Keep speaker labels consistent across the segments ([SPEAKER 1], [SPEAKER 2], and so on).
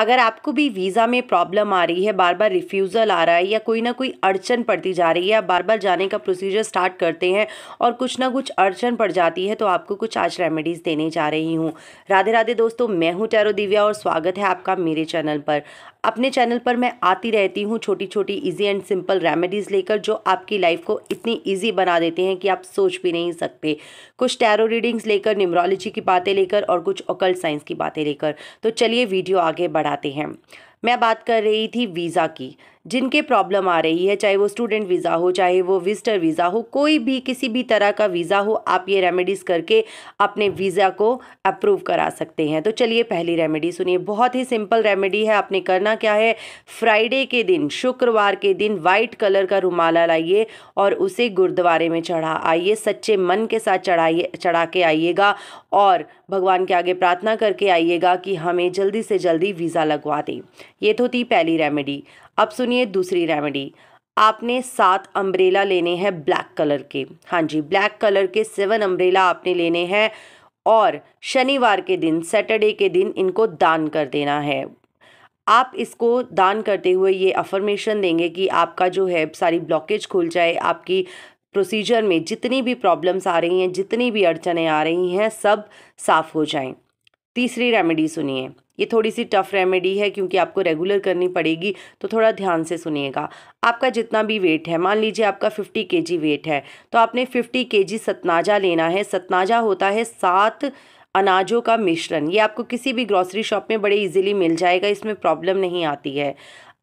[SPEAKER 1] अगर आपको भी वीज़ा में प्रॉब्लम आ रही है बार बार रिफ्यूज़ल आ रहा है या कोई ना कोई अड़चन पड़ती जा रही है आप बार बार जाने का प्रोसीजर स्टार्ट करते हैं और कुछ ना कुछ अड़चन पड़ जाती है तो आपको कुछ आज रेमेडीज़ देने जा रही हूँ राधे राधे दोस्तों मैं हूँ टैरो दिव्या और स्वागत है आपका मेरे चैनल पर अपने चैनल पर मैं आती रहती हूँ छोटी छोटी इजी एंड सिंपल रेमेडीज़ लेकर जो आपकी लाइफ को इतनी इजी बना देते हैं कि आप सोच भी नहीं सकते कुछ टैरो रीडिंग्स लेकर न्यूमरोलॉजी की बातें लेकर और कुछ ओकल्ट साइंस की बातें लेकर तो चलिए वीडियो आगे बढ़ाते हैं मैं बात कर रही थी वीज़ा की जिनके प्रॉब्लम आ रही है चाहे वो स्टूडेंट वीज़ा हो चाहे वो विजिटर वीज़ा हो कोई भी किसी भी तरह का वीज़ा हो आप ये रेमेडीज़ करके अपने वीज़ा को अप्रूव करा सकते हैं तो चलिए पहली रेमेडी सुनिए बहुत ही सिंपल रेमेडी है आपने करना क्या है फ्राइडे के दिन शुक्रवार के दिन वाइट कलर का रुमाला लाइए और उसे गुरुद्वारे में चढ़ा आइए सच्चे मन के साथ चढ़ाइए चढ़ा के आइएगा और भगवान के आगे प्रार्थना करके आइएगा कि हमें जल्दी से जल्दी वीज़ा लगवा दें ये तो थी पहली रेमेडी अब सुनिए दूसरी रेमेडी आपने सात अम्ब्रेला लेने हैं ब्लैक कलर के हाँ जी ब्लैक कलर के सेवन अम्ब्रेला आपने लेने हैं और शनिवार के दिन सैटरडे के दिन इनको दान कर देना है आप इसको दान करते हुए ये अफर्मेशन देंगे कि आपका जो है सारी ब्लॉकेज खुल जाए आपकी प्रोसीजर में जितनी भी प्रॉब्लम्स आ रही हैं जितनी भी अड़चने आ रही हैं सब साफ़ हो जाएं तीसरी रेमेडी सुनिए ये थोड़ी सी टफ़ रेमेडी है क्योंकि आपको रेगुलर करनी पड़ेगी तो थोड़ा ध्यान से सुनिएगा आपका जितना भी वेट है मान लीजिए आपका 50 के वेट है तो आपने 50 के सतनाजा लेना है सतनाजा होता है सात अनाजों का मिश्रण ये आपको किसी भी ग्रॉसरी शॉप में बड़े इजीली मिल जाएगा इसमें प्रॉब्लम नहीं आती है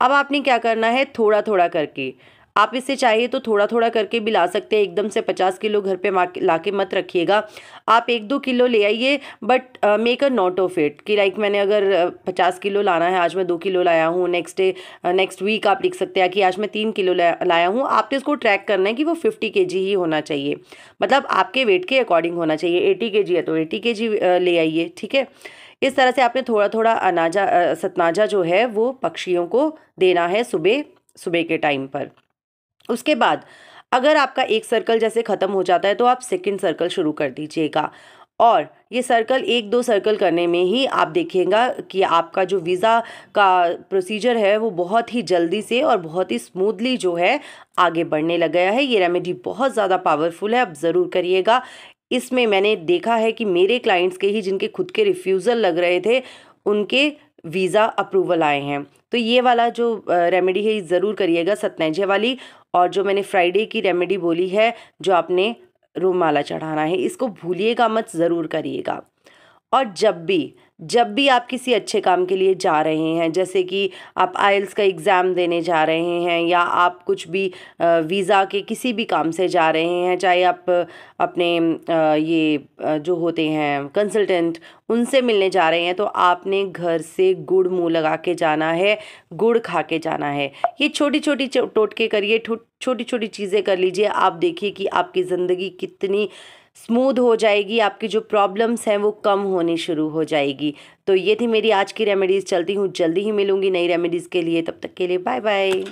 [SPEAKER 1] अब आपने क्या करना है थोड़ा थोड़ा करके आप इसे चाहिए तो थोड़ा थोड़ा करके भी ला सकते हैं एकदम से पचास किलो घर पर ला के मत रखिएगा आप एक दो किलो ले आइए but make a note of it कि लाइक मैंने अगर uh, पचास किलो लाना है आज मैं दो किलो लाया हूँ नेक्स्ट डे नेक्स्ट वीक आप लिख सकते हैं कि आज मैं तीन किलो लाया हूँ आपने तो इसको ट्रैक करना है कि वो फिफ्टी के ही होना चाहिए मतलब आपके वेट के अकॉर्डिंग होना चाहिए एटी के है तो एटी के uh, ले आइए ठीक है इस तरह से आपने थोड़ा थोड़ा अनाजा uh, सतनाजा जो है वो पक्षियों को देना है सुबह सुबह के टाइम पर उसके बाद अगर आपका एक सर्कल जैसे ख़त्म हो जाता है तो आप सेकेंड सर्कल शुरू कर दीजिएगा और ये सर्कल एक दो सर्कल करने में ही आप देखेंगे कि आपका जो वीज़ा का प्रोसीजर है वो बहुत ही जल्दी से और बहुत ही स्मूथली जो है आगे बढ़ने लग गया है ये रेमेडी बहुत ज़्यादा पावरफुल है आप ज़रूर करिएगा इसमें मैंने देखा है कि मेरे क्लाइंट्स के ही जिनके खुद के रिफ्यूज़ल लग रहे थे उनके वीज़ा अप्रूवल आए हैं तो ये वाला जो रेमेडी है ये ज़रूर करिएगा सतनैजे वाली और जो मैंने फ्राइडे की रेमेडी बोली है जो आपने रूमाला चढ़ाना है इसको भूलिएगा मत ज़रूर करिएगा और जब भी जब भी आप किसी अच्छे काम के लिए जा रहे हैं जैसे कि आप आयल्स का एग्ज़ाम देने जा रहे हैं या आप कुछ भी वीज़ा के किसी भी काम से जा रहे हैं चाहे आप अपने ये जो होते हैं कंसल्टेंट उनसे मिलने जा रहे हैं तो आपने घर से गुड़ मुंह लगा के जाना है गुड़ खा के जाना है ये छोटी छोटी टोटके करिए छोटी छोटी चीज़ें कर लीजिए आप देखिए कि आपकी ज़िंदगी कितनी स्मूद हो जाएगी आपकी जो प्रॉब्लम्स हैं वो कम होनी शुरू हो जाएगी तो ये थी मेरी आज की रेमेडीज़ चलती हूँ जल्दी ही मिलूँगी नई रेमेडीज़ के लिए तब तक के लिए बाय बाय